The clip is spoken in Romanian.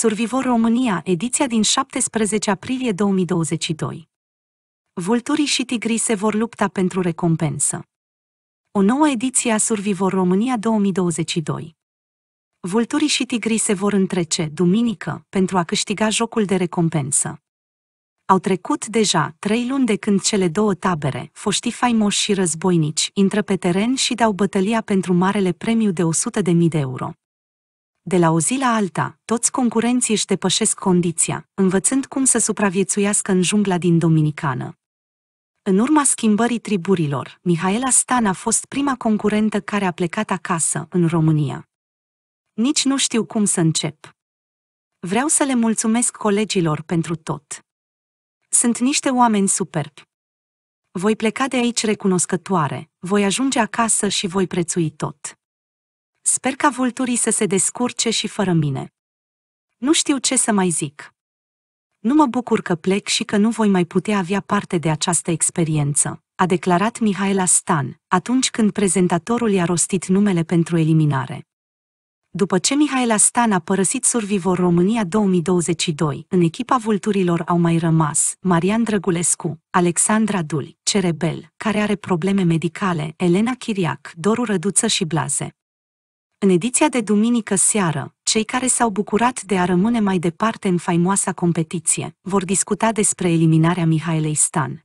Survivor România, ediția din 17 aprilie 2022. Vulturii și tigrii se vor lupta pentru recompensă. O nouă ediție a Survivor România 2022. Vulturii și tigrii se vor întrece, duminică, pentru a câștiga jocul de recompensă. Au trecut deja trei luni de când cele două tabere, foștii faimoși și războinici, intră pe teren și dau bătălia pentru marele premiu de 100.000 de euro. De la o zi la alta, toți concurenții își depășesc condiția, învățând cum să supraviețuiască în jungla din Dominicană. În urma schimbării triburilor, Mihaela Stan a fost prima concurentă care a plecat acasă, în România. Nici nu știu cum să încep. Vreau să le mulțumesc colegilor pentru tot. Sunt niște oameni superbi. Voi pleca de aici recunoscătoare, voi ajunge acasă și voi prețui tot. Sper ca vulturii să se descurce și fără mine. Nu știu ce să mai zic. Nu mă bucur că plec și că nu voi mai putea avea parte de această experiență, a declarat Mihaela Stan, atunci când prezentatorul i-a rostit numele pentru eliminare. După ce Mihaela Stan a părăsit Survivor România 2022, în echipa vulturilor au mai rămas Marian Drăgulescu, Alexandra Duli, Cerebel, care are probleme medicale, Elena Chiriac, Doru Răduță și Blaze. În ediția de duminică seară, cei care s-au bucurat de a rămâne mai departe în faimoasa competiție vor discuta despre eliminarea Mihaelei Stan,